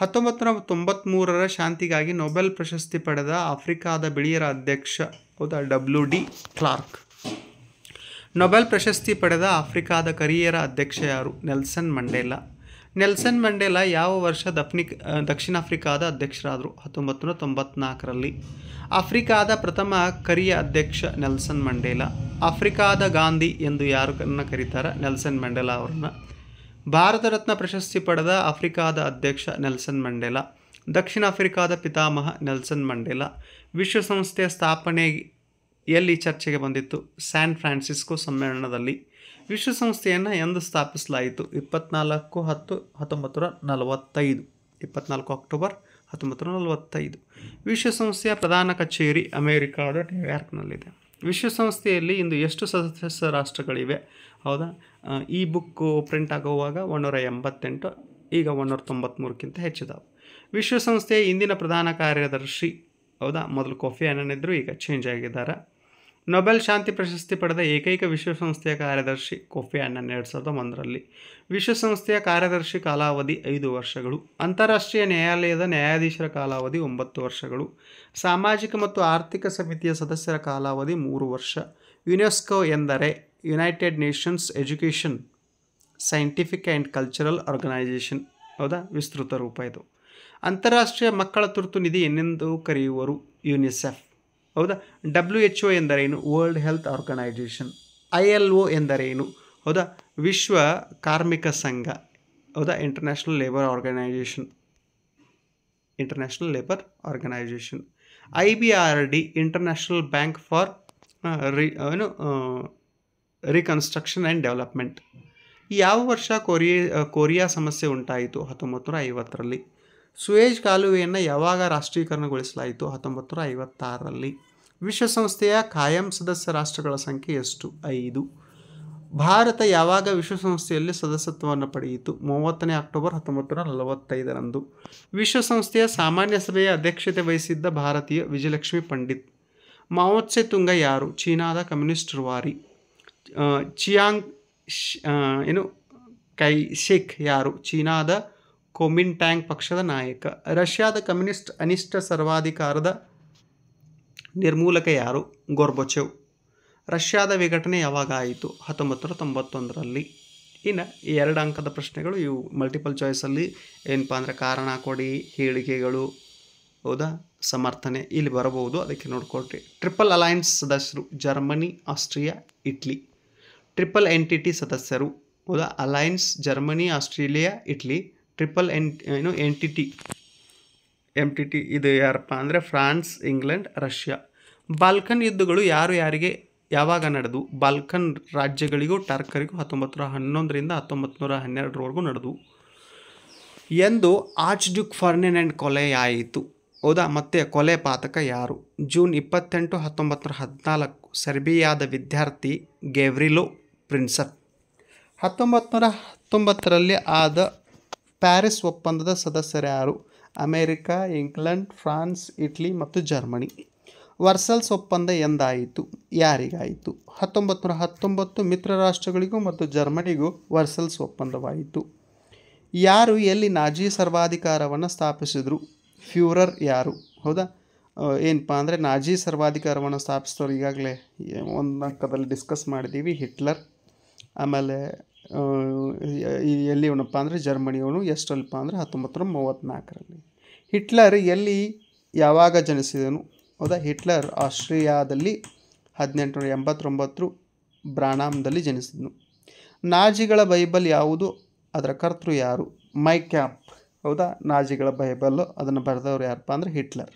ಹತ್ತೊಂಬತ್ತು ನೂರ ತೊಂಬತ್ತ್ಮೂರರ ಶಾಂತಿಗಾಗಿ ನೊಬೆಲ್ ಪ್ರಶಸ್ತಿ ಪಡೆದ ಆಫ್ರಿಕಾದ ಬಿಳಿಯರ ಅಧ್ಯಕ್ಷ ಹೌದಾ ಡಬ್ಲ್ಯೂ ಡಿ ಕ್ಲಾರ್ಕ್ ನೊಬೆಲ್ ಪ್ರಶಸ್ತಿ ಪಡೆದ ಆಫ್ರಿಕಾದ ಕರಿಯರ ಅಧ್ಯಕ್ಷ ಯಾರು ನೆಲ್ಸನ್ ಮಂಡೇಲಾ ನೆಲ್ಸನ್ ಮಂಡೇಲಾ ಯಾವ ವರ್ಷ ದಫ್ನಿ ದಕ್ಷಿಣ ಆಫ್ರಿಕಾದ ಅಧ್ಯಕ್ಷರಾದರು ಹತ್ತೊಂಬತ್ತು ನೂರ ತೊಂಬತ್ನಾಲ್ಕರಲ್ಲಿ ಆಫ್ರಿಕಾದ ಪ್ರಥಮ ಕರಿಯ ಅಧ್ಯಕ್ಷ ನೆಲ್ಸನ್ ಮಂಡೇಲಾ ಆಫ್ರಿಕಾದ ಗಾಂಧಿ ಎಂದು ಯಾರನ್ನ ಕರೀತಾರೆ ನೆಲ್ಸನ್ ಮಂಡೇಲಾ ಅವರನ್ನು ಭಾರತ ರತ್ನ ಪ್ರಶಸ್ತಿ ಪಡೆದ ಆಫ್ರಿಕಾದ ಅಧ್ಯಕ್ಷ ನೆಲ್ಸನ್ ಮಂಡೇಲಾ ದಕ್ಷಿಣ ಆಫ್ರಿಕಾದ ಪಿತಾಮಹ ನೆಲ್ಸನ್ ಮಂಡೇಲಾ ವಿಶ್ವಸಂಸ್ಥೆಯ ಸ್ಥಾಪನೆ ಎಲ್ಲಿ ಚರ್ಚೆಗೆ ಬಂದಿತ್ತು ಸ್ಯಾನ್ ಫ್ರಾನ್ಸಿಸ್ಕೋ ಸಮ್ಮೇಳನದಲ್ಲಿ ವಿಶ್ವಸಂಸ್ಥೆಯನ್ನು ಎಂದು ಸ್ಥಾಪಿಸಲಾಯಿತು ಇಪ್ಪತ್ನಾಲ್ಕು ಹತ್ತು ಹತ್ತೊಂಬತ್ತು ನೂರ ನಲವತ್ತೈದು ಇಪ್ಪತ್ನಾಲ್ಕು ಅಕ್ಟೋಬರ್ ಹತ್ತೊಂಬತ್ತು ನೂರ ನಲವತ್ತೈದು ವಿಶ್ವಸಂಸ್ಥೆಯ ಪ್ರಧಾನ ಕಚೇರಿ ಅಮೇರಿಕಾದ ನ್ಯೂಯಾರ್ಕ್ನಲ್ಲಿದೆ ವಿಶ್ವಸಂಸ್ಥೆಯಲ್ಲಿ ಇಂದು ಎಷ್ಟು ಸದಸ್ಯ ರಾಷ್ಟ್ರಗಳಿವೆ ಹೌದಾ ಈ ಬುಕ್ಕು ಪ್ರಿಂಟ್ ಆಗುವಾಗ ಒಂದೂರ ಎಂಬತ್ತೆಂಟು ಈಗ ಒಂದೂರ ತೊಂಬತ್ತ್ಮೂರಕ್ಕಿಂತ ಹೆಚ್ಚಿದಾವೆ ವಿಶ್ವಸಂಸ್ಥೆಯ ಇಂದಿನ ಪ್ರಧಾನ ಕಾರ್ಯದರ್ಶಿ ಹೌದಾ ಮೊದಲು ಕೊಫಿ ಅನ್ನನಿದ್ರು ಈಗ ಚೇಂಜ್ ಆಗಿದ್ದಾರೆ ನೊಬೆಲ್ ಶಾಂತಿ ಪ್ರಶಸ್ತಿ ಪಡೆದ ಏಕೈಕ ವಿಶ್ವಸಂಸ್ಥೆಯ ಕಾರ್ಯದರ್ಶಿ ಕೊಫಿ ಅಣ್ಣನ್ ಎರಡು ಸಾವಿರದ ಒಂದರಲ್ಲಿ ವಿಶ್ವಸಂಸ್ಥೆಯ ಕಾರ್ಯದರ್ಶಿ ಕಾಲಾವಧಿ ಐದು ವರ್ಷಗಳು ಅಂತಾರಾಷ್ಟ್ರೀಯ ನ್ಯಾಯಾಲಯದ ನ್ಯಾಯಾಧೀಶರ ಕಾಲಾವಧಿ ಒಂಬತ್ತು ವರ್ಷಗಳು ಸಾಮಾಜಿಕ ಮತ್ತು ಆರ್ಥಿಕ ಸಮಿತಿಯ ಸದಸ್ಯರ ಕಾಲಾವಧಿ ಮೂರು ವರ್ಷ ಯುನೆಸ್ಕೋ ಎಂದರೆ United Nations education scientific and cultural organisation ಹೌದಾ ವಿಸ್ತೃತ ರೂಪ ಇದು ಅಂತಾರಾಷ್ಟ್ರೀಯ ಮಕ್ಕಳ ತುರ್ತು ನಿಧಿ ಏನೆಂದು ಕರೆಯುವರು ಯುನಿಸೆಫ್ ಹೌದಾ ಡಬ್ಲ್ಯೂ ಎಚ್ ಒ ಎಂದರೇನು world health organisation I L O ಎಂದರೇನು ಹೌದಾ ವಿಶ್ವ ಕಾರ್ಮಿಕ ಸಂಘ ಹೌದಾ international labour organisation international labour organisation I B R D international bank for re ಏನು ರಿಕನ್ಸ್ಟ್ರಕ್ಷನ್ ಆ್ಯಂಡ್ ಡೆವಲಪ್ಮೆಂಟ್ ಯಾವ ವರ್ಷ ಕೊರಿಯ ಕೊರಿಯಾ ಸಮಸ್ಯೆ ಉಂಟಾಯಿತು ಹತ್ತೊಂಬತ್ತು ನೂರ ಐವತ್ತರಲ್ಲಿ ಸುಯೇಜ್ ಕಾಲುವೆಯನ್ನು ಯಾವಾಗ ರಾಷ್ಟ್ರೀಕರಣಗೊಳಿಸಲಾಯಿತು ಹತ್ತೊಂಬತ್ತು ನೂರ ಐವತ್ತಾರರಲ್ಲಿ ವಿಶ್ವಸಂಸ್ಥೆಯ ಕಾಯಂ ಸದಸ್ಯ ರಾಷ್ಟ್ರಗಳ ಸಂಖ್ಯೆ ಎಷ್ಟು ಐದು ಭಾರತ ಯಾವಾಗ ವಿಶ್ವಸಂಸ್ಥೆಯಲ್ಲಿ ಸದಸ್ಯತ್ವವನ್ನು ಪಡೆಯಿತು ಮೂವತ್ತನೇ ಅಕ್ಟೋಬರ್ ಹತ್ತೊಂಬತ್ತು ನೂರ ನಲವತ್ತೈದರಂದು ವಿಶ್ವಸಂಸ್ಥೆಯ ಸಾಮಾನ್ಯ ಸಭೆಯ ಅಧ್ಯಕ್ಷತೆ ವಹಿಸಿದ್ದ ಭಾರತೀಯ ವಿಜಯಲಕ್ಷ್ಮಿ ಪಂಡಿತ್ ಮಾವೋತ್ಸೆ ತುಂಗ ಯಾರು ಚೀನಾದ ಕಮ್ಯುನಿಸ್ಟ್ ರುವಾರಿ ಚಿಯಾಂಗ್ ಏನು ಕೈ ಶೇಖ್ ಯಾರು ಚೀನಾದ ಕೊಮಿನ್ ಟ್ಯಾಂಕ್ ಪಕ್ಷದ ನಾಯಕ ರಷ್ಯಾದ ಕಮ್ಯುನಿಸ್ಟ್ ಅನಿಷ್ಟ ಸರ್ವಾಧಿಕಾರದ ನಿರ್ಮೂಲಕ ಯಾರು ಗೋರ್ಬೊಚೆವ್ ರಷ್ಯಾದ ವಿಘಟನೆ ಯಾವಾಗ ಆಯಿತು ಹತ್ತೊಂಬತ್ತು ನೂರ ತೊಂಬತ್ತೊಂದರಲ್ಲಿ ಇನ್ನು ಎರಡು ಅಂಕದ ಪ್ರಶ್ನೆಗಳು ಇವು ಮಲ್ಟಿಪಲ್ ಚಾಯ್ಸಲ್ಲಿ ಏನಪ್ಪ ಅಂದರೆ ಕಾರಣ ಕೊಡಿ ಹೇಳಿಕೆಗಳು ಹೌದಾ ಸಮರ್ಥನೆ ಇಲ್ಲಿ ಬರಬಹುದು ಅದಕ್ಕೆ ನೋಡಿಕೊಳ್ರಿ ಟ್ರಿಪಲ್ ಅಲಯನ್ಸ್ ಸದಸ್ಯರು Germany Austria Italy triple entente ಸದಸ್ಯರು ಹೌದಾ alliance Germany Australia Italy triple ಎನ್ ಏನು entente entente ಇದು ಯಾರಪ್ಪ ಅಂದರೆ ಫ್ರಾನ್ಸ್ ಇಂಗ್ಲೆಂಡ್ ರಷ್ಯಾ ಬಾಲ್ಕನ್ ಯುದ್ಧಗಳು ಯಾರು ಯಾರಿಗೆ ಯಾವಾಗ ನಡೆದು ಬಾಲ್ಕನ್ ರಾಜ್ಯಗಳಿಗೂ ಟರ್ಕರಿಗೂ ಹತ್ತೊಂಬತ್ತು ನೂರ ಹನ್ನೊಂದರಿಂದ ಹತ್ತೊಂಬತ್ತು ನೂರ ಹನ್ನೆರಡರವರೆಗೂ ನಡೆದು ಎಂದು ಆರ್ಚ್ ಡ್ಯೂಕ್ ಕೊಲೆ ಕೊಲೆಯಾಯಿತು ಹೌದಾ ಮತ್ತೆ ಕೊಲೆ ಪಾತಕ ಯಾರು ಜೂನ್ ಇಪ್ಪತ್ತೆಂಟು ಹತ್ತೊಂಬತ್ತು ನೂರ ಹದಿನಾಲ್ಕು ಸರ್ಬಿಯಾದ ವಿದ್ಯಾರ್ಥಿ ಗೆವ್ರಿಲೋ ಪ್ರಿನ್ಸಪ್ ಹತ್ತೊಂಬತ್ತು ನೂರ ಹತ್ತೊಂಬತ್ತರಲ್ಲಿ ಆದ ಪ್ಯಾರಿಸ್ ಒಪ್ಪಂದದ ಸದಸ್ಯರು ಯಾರು ಅಮೇರಿಕಾ ಇಂಗ್ಲೆಂಡ್ ಫ್ರಾನ್ಸ್ ಇಟ್ಲಿ ಮತ್ತು ಜರ್ಮನಿ ವರ್ಸಲ್ಸ್ ಒಪ್ಪಂದ ಎಂದಾಯಿತು ಯಾರಿಗಾಯಿತು ಹತ್ತೊಂಬತ್ತು ನೂರ ಹತ್ತೊಂಬತ್ತು ಮಿತ್ರ ರಾಷ್ಟ್ರಗಳಿಗೂ ಮತ್ತು ಜರ್ಮನಿಗೂ ವರ್ಸಲ್ಸ್ ಒಪ್ಪಂದವಾಯಿತು ಯಾರು ಎಲ್ಲಿ ನಾಜಿ ಸರ್ವಾಧಿಕಾರವನ್ನು ಸ್ಥಾಪಿಸಿದರು ಫ್ಯೂರರ್ ಯಾರು ಹೌದಾ ಏನಪ್ಪ ಅಂದರೆ ನಾಜಿ ಸರ್ವಾಧಿಕಾರವನ್ನು ಸ್ಥಾಪಿಸಿದವ್ರು ಈಗಾಗಲೇ ಒಂದು ಅಂಕದಲ್ಲಿ ಡಿಸ್ಕಸ್ ಮಾಡಿದ್ದೀವಿ ಹಿಟ್ಲರ್ ಆಮೇಲೆ ಎಲ್ಲಿ ಅಂದರೆ ಜರ್ಮನಿಯವನು ಎಷ್ಟಲ್ಪ ಅಂದರೆ ಹತ್ತೊಂಬತ್ತು ಮೂವತ್ತ್ನಾಲ್ಕರಲ್ಲಿ ಹಿಟ್ಲರ್ ಎಲ್ಲಿ ಯಾವಾಗ ಜನಿಸಿದನು ಹೌದಾ ಹಿಟ್ಲರ್ ಆಸ್ಟ್ರಿಯಾದಲ್ಲಿ ಹದಿನೆಂಟುನೂರ ಎಂಬತ್ತೊಂಬತ್ತು ಬ್ರಾಣಾಮದಲ್ಲಿ ಜನಿಸಿದನು ನಾಜಿಗಳ ಬೈಬಲ್ ಯಾವುದು ಅದರ ಕರ್ತೃ ಯಾರು ಮೈ ಕ್ಯಾಪ್ ಹೌದಾ ನಾಜಿಗಳ ಬೈಬಲ್ಲು ಅದನ್ನು ಬರೆದವರು ಯಾರಪ್ಪ ಅಂದರೆ Hitler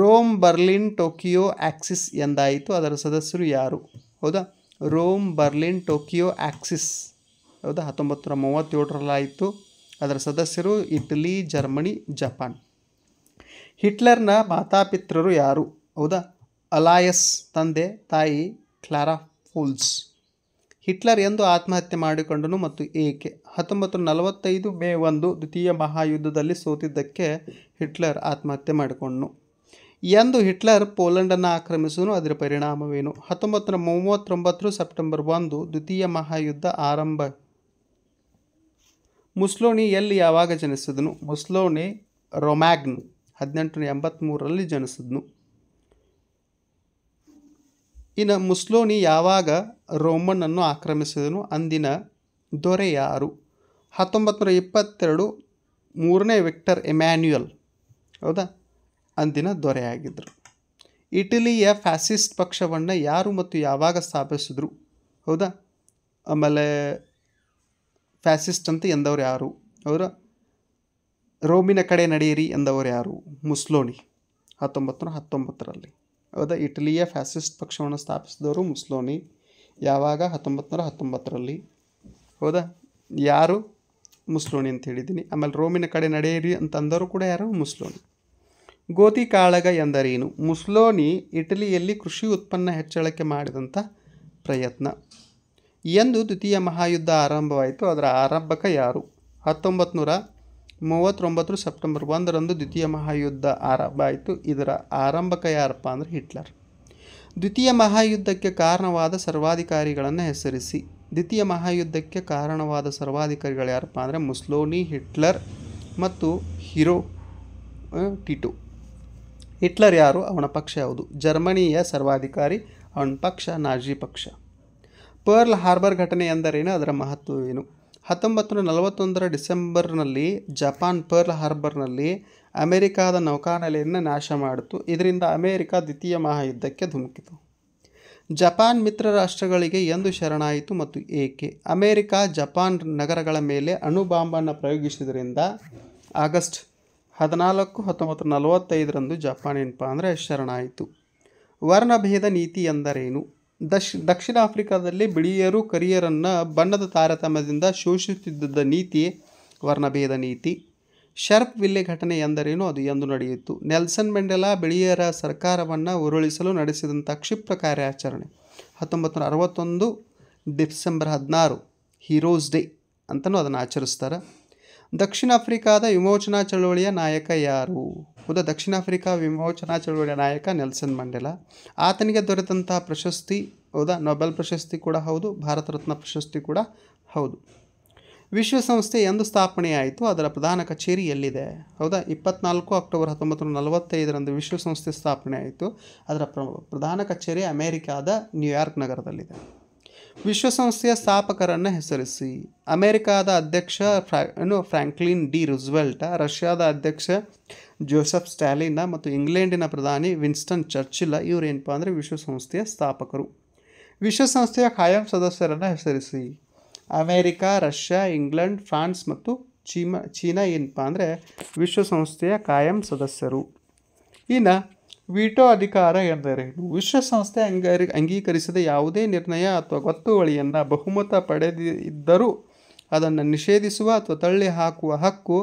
Rome Berlin Tokyo axis ಎಂದಾಯಿತು ಅದರ ಸದಸ್ಯರು ಯಾರು ಹೌದಾ ರೋಮ್ ಬರ್ಲಿನ್ ಟೋಕಿಯೋ ಆಕ್ಸಿಸ್ ಹೌದಾ ಹತ್ತೊಂಬತ್ತು ನೂರ ಮೂವತ್ತೇಳರಲ್ಲಾಯಿತು ಅದರ ಸದಸ್ಯರು ಇಟಲಿ ಜರ್ಮನಿ ಜಪಾನ್ ಹಿಟ್ಲರ್ನ ಮಾತಾಪಿತ್ರರು ಯಾರು ಹೌದಾ ಅಲಾಯಸ್ ತಂದೆ ತಾಯಿ ಕ್ಲಾರಾ ಫೂಲ್ಸ್ ಹಿಟ್ಲರ್ ಎಂದು ಆತ್ಮಹತ್ಯೆ ಮಾಡಿಕೊಂಡನು ಮತ್ತು ಏಕೆ ಹತ್ತೊಂಬತ್ತು ನಲವತ್ತೈದು ಮೇ ಒಂದು ದ್ವಿತೀಯ ಮಹಾಯುದ್ಧದಲ್ಲಿ ಸೋತಿದ್ದಕ್ಕೆ ಹಿಟ್ಲರ್ ಆತ್ಮಹತ್ಯೆ ಮಾಡಿಕೊಂಡನು ಎಂದು ಹಿಟ್ಲರ್ ಪೋಲೆಂಡನ್ನು ಆಕ್ರಮಿಸನು ಅದರ ಪರಿಣಾಮವೇನು ಹತ್ತೊಂಬತ್ತು ನೂರ ಸೆಪ್ಟೆಂಬರ್ ಒಂದು ದ್ವಿತೀಯ ಮಹಾಯುದ್ಧ ಆರಂಭ ಮುಸ್ಲೋನಿ ಎಲ್ಲಿ ಯಾವಾಗ ಜನಿಸಿದನು ಮುಸ್ಲೋನಿ ರೊಮ್ಯಾಗ್ನ್ ಹದಿನೆಂಟುನೂರ ಎಂಬತ್ತ್ಮೂರರಲ್ಲಿ ಜನಿಸಿದ್ನು ಇನ್ನು ಮುಸ್ಲೋನಿ ಯಾವಾಗ ರೋಮನನ್ನು ಆಕ್ರಮಿಸಿದನು ಅಂದಿನ ದೊರೆ ಯಾರು ಹತ್ತೊಂಬತ್ತು ನೂರ ಇಪ್ಪತ್ತೆರಡು ಮೂರನೇ ವಿಕ್ಟರ್ ಎಮ್ಯಾನ್ಯುಯಲ್ ಹೌದಾ ಅಂದಿನ ದೊರೆಯಾಗಿದ್ದರು ಇಟಲಿಯ ಫ್ಯಾಸಿಸ್ಟ್ ಪಕ್ಷವನ್ನು ಯಾರು ಮತ್ತು ಯಾವಾಗ ಸ್ಥಾಪಿಸಿದ್ರು ಹೌದಾ ಆಮೇಲೆ ಫ್ಯಾಸಿಸ್ಟ್ ಅಂತ ಎಂದವರು ಯಾರು ಅವರ ರೋಮಿನ ಕಡೆ ನಡೆಯಿರಿ ಎಂದವರು ಯಾರು ಮುಸ್ಲೋನಿ ಹತ್ತೊಂಬತ್ತು ನೂರ ಹತ್ತೊಂಬತ್ತರಲ್ಲಿ ಹೌದಾ ಇಟಲಿಯ ಫ್ಯಾಸಿಸ್ಟ್ ಪಕ್ಷವನ್ನು ಸ್ಥಾಪಿಸಿದವರು ಮುಸ್ಲೋನಿ ಯಾವಾಗ ಹತ್ತೊಂಬತ್ತು ನೂರ ಹತ್ತೊಂಬತ್ತರಲ್ಲಿ ಹೌದಾ ಯಾರು ಮುಸ್ಲೋನಿ ಅಂತ ಹೇಳಿದ್ದೀನಿ ಆಮೇಲೆ ರೋಮಿನ ಕಡೆ ನಡೆಯಿರಿ ಅಂತಂದರು ಕೂಡ ಯಾರು ಮುಸ್ಲೋನಿ ಗೋತಿ ಕಾಳಗ ಎಂದರೇನು ಮುಸ್ಲೋನಿ ಇಟಲಿಯಲ್ಲಿ ಕೃಷಿ ಉತ್ಪನ್ನ ಹೆಚ್ಚಳಕ್ಕೆ ಮಾಡಿದಂಥ ಪ್ರಯತ್ನ ಎಂದು ದ್ವಿತೀಯ ಮಹಾಯುದ್ಧ ಆರಂಭವಾಯಿತು ಅದರ ಆರಂಭಕ ಯಾರು ಹತ್ತೊಂಬತ್ತು ಮೂವತ್ತೊಂಬತ್ತು ಸೆಪ್ಟೆಂಬರ್ ಒಂದರಂದು ದ್ವಿತೀಯ ಮಹಾಯುದ್ಧ ಆರಂಭ ಆಯಿತು ಇದರ ಆರಂಭಕ ಯಾರಪ್ಪ ಅಂದರೆ ಹಿಟ್ಲರ್ ದ್ವಿತೀಯ ಮಹಾಯುದ್ಧಕ್ಕೆ ಕಾರಣವಾದ ಸರ್ವಾಧಿಕಾರಿಗಳನ್ನು ಹೆಸರಿಸಿ ದ್ವಿತೀಯ ಮಹಾಯುದ್ಧಕ್ಕೆ ಕಾರಣವಾದ ಸರ್ವಾಧಿಕಾರಿಗಳು ಯಾರಪ್ಪ ಅಂದರೆ ಮುಸ್ಲೋನಿ ಹಿಟ್ಲರ್ ಮತ್ತು ಹಿರೋ ಟಿಟು ಹಿಟ್ಲರ್ ಯಾರು ಅವನ ಪಕ್ಷ ಯಾವುದು ಜರ್ಮನಿಯ ಸರ್ವಾಧಿಕಾರಿ ಅವನ ಪಕ್ಷ ನಾಜಿ ಪಕ್ಷ ಪರ್ಲ್ ಹಾರ್ಬರ್ ಘಟನೆ ಎಂದರೇನು ಅದರ ಮಹತ್ವವೇನು ಹತ್ತೊಂಬತ್ತು ನೂರ ನಲವತ್ತೊಂದರ ಡಿಸೆಂಬರ್ನಲ್ಲಿ ಜಪಾನ್ ಪರ್ಲ್ ಹಾರ್ಬರ್ನಲ್ಲಿ ಅಮೆರಿಕಾದ ನೌಕಾನೆಲೆಯನ್ನು ನಾಶ ಮಾಡಿತು ಇದರಿಂದ ಅಮೆರಿಕ ದ್ವಿತೀಯ ಮಹಾಯುದ್ಧಕ್ಕೆ ಧುಮುಕಿತು ಜಪಾನ್ ಮಿತ್ರ ರಾಷ್ಟ್ರಗಳಿಗೆ ಎಂದು ಶರಣಾಯಿತು ಮತ್ತು ಏಕೆ ಅಮೆರಿಕ ಜಪಾನ್ ನಗರಗಳ ಮೇಲೆ ಅಣು ಬಾಂಬನ್ನು ಪ್ರಯೋಗಿಸಿದರಿಂದ ಆಗಸ್ಟ್ ಹದಿನಾಲ್ಕು ಹತ್ತೊಂಬತ್ತು ನಲವತ್ತೈದರಂದು ಜಪಾನ್ ಏನಪ್ಪ ಅಂದರೆ ಶರಣಾಯಿತು ವರ್ಣಭೇದ ನೀತಿ ಎಂದರೇನು ದಶ್ ದಕ್ಷಿಣ ಆಫ್ರಿಕಾದಲ್ಲಿ ಬಿಳಿಯರು ಕರಿಯರನ್ನು ಬಣ್ಣದ ತಾರತಮ್ಯದಿಂದ ಶೋಷಿಸುತ್ತಿದ್ದ ನೀತಿ ವರ್ಣಭೇದ ನೀತಿ ಶರ್ಪ್ ವಿಲ್ಲೆ ಘಟನೆ ಎಂದರೇನು ಅದು ಎಂದು ನಡೆಯಿತು ನೆಲ್ಸನ್ ಮೆಂಡೆಲಾ ಬಿಳಿಯರ ಸರ್ಕಾರವನ್ನು ಉರುಳಿಸಲು ನಡೆಸಿದಂಥ ಕ್ಷಿಪ್ರ ಕಾರ್ಯಾಚರಣೆ ಹತ್ತೊಂಬತ್ತು ನೂರ ಅರವತ್ತೊಂದು ಡಿಸೆಂಬರ್ ಹದಿನಾರು ಹೀರೋಸ್ ಡೇ ಅಂತಲೂ ಅದನ್ನು ಆಚರಿಸ್ತಾರೆ ದಕ್ಷಿಣ ಆಫ್ರಿಕಾದ ವಿಮೋಚನಾ ಚಳುವಳಿಯ ನಾಯಕ ಯಾರು ಹೌದಾ ದಕ್ಷಿಣ ಆಫ್ರಿಕಾ ವಿಮೋಚನಾ ಚಳುವಳಿಯ ನಾಯಕ ನೆಲ್ಸನ್ ಮಂಡೇಲಾ ಆತನಿಗೆ ದೊರೆತಂತಹ ಪ್ರಶಸ್ತಿ ಹೌದಾ ನೊಬೆಲ್ ಪ್ರಶಸ್ತಿ ಕೂಡ ಹೌದು ಭಾರತ ರತ್ನ ಪ್ರಶಸ್ತಿ ಕೂಡ ಹೌದು ವಿಶ್ವಸಂಸ್ಥೆ ಎಂದು ಸ್ಥಾಪನೆಯಾಯಿತು ಅದರ ಪ್ರಧಾನ ಕಚೇರಿ ಎಲ್ಲಿದೆ ಹೌದಾ ಇಪ್ಪತ್ನಾಲ್ಕು ಅಕ್ಟೋಬರ್ ಹತ್ತೊಂಬತ್ತು ನೂರ ನಲವತ್ತೈದರಂದು ವಿಶ್ವಸಂಸ್ಥೆ ಸ್ಥಾಪನೆ ಆಯಿತು ಅದರ ಪ್ರ ಪ್ರಧಾನ ಕಚೇರಿ ಅಮೇರಿಕಾದ ನ್ಯೂಯಾರ್ಕ್ ನಗರದಲ್ಲಿದೆ ವಿಶ್ವಸಂಸ್ಥೆಯ ಸ್ಥಾಪಕರನ್ನು ಹೆಸರಿಸಿ ಅಮೇರಿಕಾದ ಅಧ್ಯಕ್ಷ ಫ್ರಾ ಏನು ಫ್ರಾಂಕ್ಲಿನ್ ಡಿ ರುಸ್ವೆಲ್ಟ ರಷ್ಯಾದ ಅಧ್ಯಕ್ಷ ಜೋಸೆಫ್ ಸ್ಟ್ಯಾಲಿನ ಮತ್ತು ಇಂಗ್ಲೆಂಡಿನ ಪ್ರಧಾನಿ ವಿನ್ಸ್ಟನ್ ಚರ್ಚಿಲ್ಲ ಇವರೇನಪ್ಪ ಅಂದರೆ ವಿಶ್ವಸಂಸ್ಥೆಯ ಸ್ಥಾಪಕರು ವಿಶ್ವಸಂಸ್ಥೆಯ ಖಾಯಂ ಸದಸ್ಯರನ್ನು ಹೆಸರಿಸಿ ಅಮೇರಿಕಾ ರಷ್ಯಾ ಇಂಗ್ಲೆಂಡ್ ಫ್ರಾನ್ಸ್ ಮತ್ತು ಚೀಮಾ ಚೀನಾ ಏನಪ್ಪ ಅಂದರೆ ವಿಶ್ವಸಂಸ್ಥೆಯ ಕಾಯಂ ಸದಸ್ಯರು ಇನ್ನು ವೀಟೋ ಅಧಿಕಾರ ಎಂದರೇನು ವಿಶ್ವಸಂಸ್ಥೆ ಅಂಗೀ ಅಂಗೀಕರಿಸಿದ ಯಾವುದೇ ನಿರ್ಣಯ ಅಥವಾ ಗೊತ್ತುವಳಿಯನ್ನು ಬಹುಮತ ಪಡೆದಿದ್ದರೂ ಅದನ್ನು ನಿಷೇಧಿಸುವ ಅಥವಾ ತಳ್ಳಿ ಹಾಕುವ ಹಕ್ಕು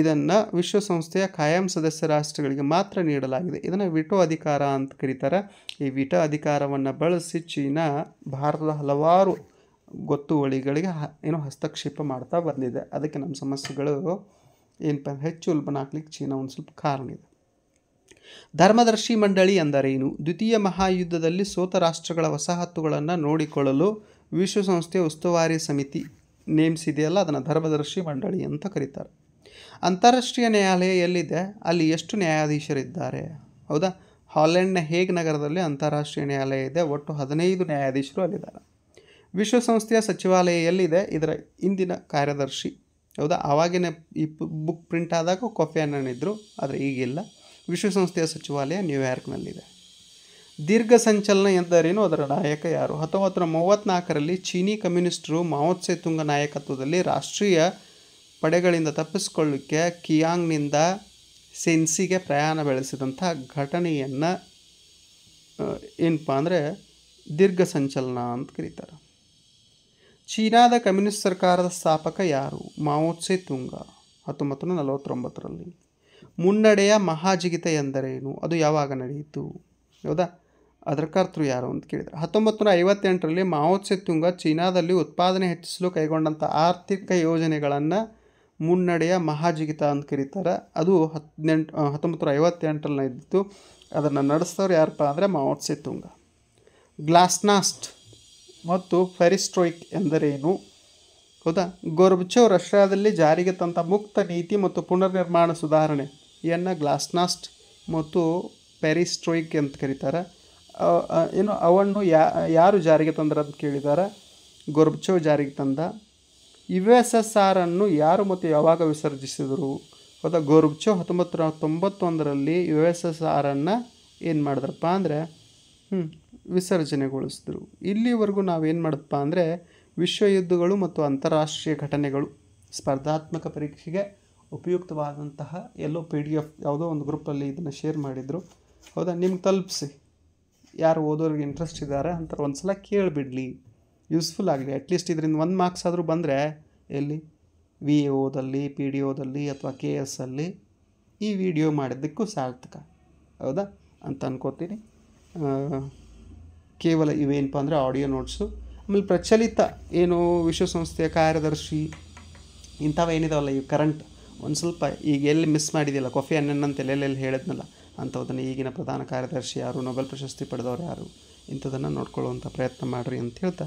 ಇದನ್ನು ವಿಶ್ವಸಂಸ್ಥೆಯ ಕಾಯಂ ಸದಸ್ಯ ರಾಷ್ಟ್ರಗಳಿಗೆ ಮಾತ್ರ ನೀಡಲಾಗಿದೆ ಇದನ್ನು ವಿಟೋ ಅಧಿಕಾರ ಅಂತ ಕರೀತಾರೆ ಈ ವಿಟೋ ಅಧಿಕಾರವನ್ನು ಬಳಸಿ ಚೀನಾ ಭಾರತದ ಹಲವಾರು ಗೊತ್ತುವಳಿಗಳಿಗೆ ಏನೋ ಹಸ್ತಕ್ಷೇಪ ಮಾಡ್ತಾ ಬಂದಿದೆ ಅದಕ್ಕೆ ನಮ್ಮ ಸಮಸ್ಯೆಗಳು ಏನಪ್ಪ ಹೆಚ್ಚು ಉಲ್ಬಣ ಹಾಕ್ಲಿಕ್ಕೆ ಚೀನಾ ಒಂದು ಸ್ವಲ್ಪ ಕಾರಣ ಇದೆ ಧರ್ಮದರ್ಶಿ ಮಂಡಳಿ ಅಂದರೇನು ದ್ವಿತೀಯ ಮಹಾಯುದ್ಧದಲ್ಲಿ ಸೋತ ರಾಷ್ಟ್ರಗಳ ವಸಾಹತುಗಳನ್ನು ನೋಡಿಕೊಳ್ಳಲು ವಿಶ್ವಸಂಸ್ಥೆಯ ಉಸ್ತುವಾರಿ ಸಮಿತಿ ನೇಮಿಸಿದೆಯಲ್ಲ ಅದನ್ನು ಧರ್ಮದರ್ಶಿ ಮಂಡಳಿ ಅಂತ ಕರೀತಾರೆ ಅಂತಾರಾಷ್ಟ್ರೀಯ ನ್ಯಾಯಾಲಯ ಎಲ್ಲಿದೆ ಅಲ್ಲಿ ಎಷ್ಟು ನ್ಯಾಯಾಧೀಶರಿದ್ದಾರೆ ಹೌದಾ ಹಾಲೆಂಡ್ನ ಹೇಗ್ ನಗರದಲ್ಲಿ ಅಂತಾರಾಷ್ಟ್ರೀಯ ನ್ಯಾಯಾಲಯ ಇದೆ ಒಟ್ಟು ಹದಿನೈದು ನ್ಯಾಯಾಧೀಶರು ಅಲ್ಲಿದ್ದಾರೆ ವಿಶ್ವಸಂಸ್ಥೆಯ ಸಚಿವಾಲಯ ಎಲ್ಲಿದೆ ಇದರ ಇಂದಿನ ಕಾರ್ಯದರ್ಶಿ ಹೌದಾ ಆವಾಗಿನ ಈ ಬುಕ್ ಪ್ರಿಂಟ್ ಆದಾಗ ಕಾಫಿ ಅನ್ನಿದ್ರು ಆದರೆ ಈಗಿಲ್ಲ ವಿಶ್ವಸಂಸ್ಥೆಯ ಸಚಿವಾಲಯ ನ್ಯೂಯಾರ್ಕ್ನಲ್ಲಿದೆ ದೀರ್ಘ ಸಂಚಲನ ಎಂದರೇನು ಅದರ ನಾಯಕ ಯಾರು ಹತ್ತೊಂಬತ್ತು ನೂರ ಮೂವತ್ತ್ನಾಲ್ಕರಲ್ಲಿ ಚೀನಿ ಕಮ್ಯುನಿಸ್ಟರು ಮಾವತ್ಸೆ ತುಂಗ ನಾಯಕತ್ವದಲ್ಲಿ ರಾಷ್ಟ್ರೀಯ ಪಡೆಗಳಿಂದ ತಪ್ಪಿಸಿಕೊಳ್ಳಿಕ್ಕೆ ಕಿಯಾಂಗ್ನಿಂದ ಸೆನ್ಸಿಗೆ ಪ್ರಯಾಣ ಬೆಳೆಸಿದಂಥ ಘಟನೆಯನ್ನು ಏನಪ್ಪ ಅಂದರೆ ದೀರ್ಘ ಸಂಚಲನ ಅಂತ ಕರೀತಾರೆ ಚೀನಾದ ಕಮ್ಯುನಿಸ್ಟ್ ಸರ್ಕಾರದ ಸ್ಥಾಪಕ ಯಾರು ಮಾವೋತ್ಸೆ ತುಂಗ ಹತ್ತೊಂಬತ್ತು ನಲವತ್ತೊಂಬತ್ತರಲ್ಲಿ ಮುನ್ನಡೆಯ ಮಹಾಜಿಗಿತ ಎಂದರೇನು ಅದು ಯಾವಾಗ ನಡೆಯಿತು ಹೌದಾ ಅದರ ಕರ್ತೃ ಯಾರು ಅಂತ ಕೇಳಿದರು ಹತ್ತೊಂಬತ್ತು ನೂರ ಐವತ್ತೆಂಟರಲ್ಲಿ ಮಾವೋತ್ಸೆ ತುಂಗ ಚೀನಾದಲ್ಲಿ ಉತ್ಪಾದನೆ ಹೆಚ್ಚಿಸಲು ಕೈಗೊಂಡಂಥ ಆರ್ಥಿಕ ಯೋಜನೆಗಳನ್ನು ಮುನ್ನಡೆಯ ಮಹಾಜಿಗಿತ ಅಂತ ಕರೀತಾರೆ ಅದು ಹದಿನೆಂಟು ಹತ್ತೊಂಬತ್ತು ನೂರ ಐವತ್ತೆಂಟರಲ್ಲಿ ಇದ್ದಿತ್ತು ಅದನ್ನು ನಡೆಸ್ತವ್ರು ಯಾರಪ್ಪ ಅಂದರೆ ಮಾವೋತ್ಸೆ ತುಂಗ ಗ್ಲಾಸ್ನಾಸ್ಟ್ ಮತ್ತು ಫೆರಿಸ್ಟ್ರೋಯ್ಕ್ ಎಂದರೇನು ಹೌದಾ ಗೋರ್ಬಚವ್ ರಷ್ಯಾದಲ್ಲಿ ಜಾರಿಗೆ ತಂತ ಮುಕ್ತ ನೀತಿ ಮತ್ತು ಪುನರ್ನಿರ್ಮಾಣ ಸುಧಾರಣೆ ಇವನ್ನು ಗ್ಲಾಸ್ನಾಸ್ಟ್ ಮತ್ತು ಪೆರಿಸ್ಟ್ರೋಯ್ಕ್ ಅಂತ ಕರೀತಾರೆ ಏನು ಅವನ್ನು ಯಾ ಯಾರು ಜಾರಿಗೆ ತಂದ್ರೆ ಅಂತ ಕೇಳಿದ್ದಾರೆ ಗೊರ್ಬಚೋ ಜಾರಿಗೆ ತಂದ ಯು ಎಸ್ ಎಸ್ ಆರನ್ನು ಯಾರು ಮತ್ತು ಯಾವಾಗ ವಿಸರ್ಜಿಸಿದರು ಹೌದಾ ಗೋರುಬ್ಚೋ ಹತ್ತೊಂಬತ್ತು ನೂರ ತೊಂಬತ್ತೊಂದರಲ್ಲಿ ಯು ಎಸ್ ಎಸ್ ಆರನ್ನು ಏನು ಮಾಡಿದ್ರಪ್ಪ ಅಂದರೆ ಹ್ಞೂ ವಿಸರ್ಜನೆಗೊಳಿಸಿದ್ರು ಇಲ್ಲಿವರೆಗೂ ನಾವೇನು ಮಾಡಿದಪ್ಪ ಅಂದರೆ ವಿಶ್ವ ಯುದ್ಧಗಳು ಮತ್ತು ಅಂತಾರಾಷ್ಟ್ರೀಯ ಘಟನೆಗಳು ಸ್ಪರ್ಧಾತ್ಮಕ ಪರೀಕ್ಷೆಗೆ ಉಪಯುಕ್ತವಾದಂತಹ ಎಲ್ಲೋ ಪಿ ಡಿ ಎಫ್ ಯಾವುದೋ ಒಂದು ಗ್ರೂಪಲ್ಲಿ ಇದನ್ನು ಶೇರ್ ಮಾಡಿದರು ಹೌದಾ ನಿಮ್ಗೆ ತಲುಪಿಸಿ ಯಾರು ಓದೋರಿಗೆ ಇಂಟ್ರೆಸ್ಟ್ ಇದ್ದಾರೆ ಅಂತ ಒಂದು ಸಲ ಕೇಳಿಬಿಡಲಿ ಯೂಸ್ಫುಲ್ ಆಗಿದೆ ಅಟ್ಲೀಸ್ಟ್ ಇದರಿಂದ ಒಂದು ಮಾರ್ಕ್ಸ್ ಆದರೂ ಬಂದರೆ ಎಲ್ಲಿ ವಿ ಓದಲ್ಲಿ ಪಿ ಡಿ ಓದಲ್ಲಿ ಅಥವಾ ಕೆ ಎಸ್ ಅಲ್ಲಿ ಈ ವಿಡಿಯೋ ಮಾಡಿದ್ದಕ್ಕೂ ಸಾರ್ಥಕ ಹೌದಾ ಅಂತ ಅನ್ಕೋತೀನಿ ಕೇವಲ ಇವೇನಪ್ಪ ಅಂದರೆ ಆಡಿಯೋ ನೋಟ್ಸು ಆಮೇಲೆ ಪ್ರಚಲಿತ ಏನು ವಿಶ್ವಸಂಸ್ಥೆಯ ಕಾರ್ಯದರ್ಶಿ ಇಂಥವೇನಿದಾವಲ್ಲ ಈ ಕರೆಂಟ್ ಒಂದು ಸ್ವಲ್ಪ ಈಗ ಎಲ್ಲಿ ಮಿಸ್ ಮಾಡಿದೆಯಲ್ಲ ಕೊಫಿ ಅನ್ನನ್ ಅಂತ ಎಲ್ಲೆಲ್ಲಿ ಹೇಳಿದ್ನಲ್ಲ ಅಂಥದನ್ನು ಈಗಿನ ಪ್ರಧಾನ ಕಾರ್ಯದರ್ಶಿ ಯಾರು ನೊಬೆಲ್ ಪ್ರಶಸ್ತಿ ಪಡೆದವ್ರು ಯಾರು ಇಂಥದನ್ನು ನೋಡ್ಕೊಳ್ಳುವಂಥ ಪ್ರಯತ್ನ ಮಾಡಿರಿ ಅಂತ ಹೇಳ್ತಾ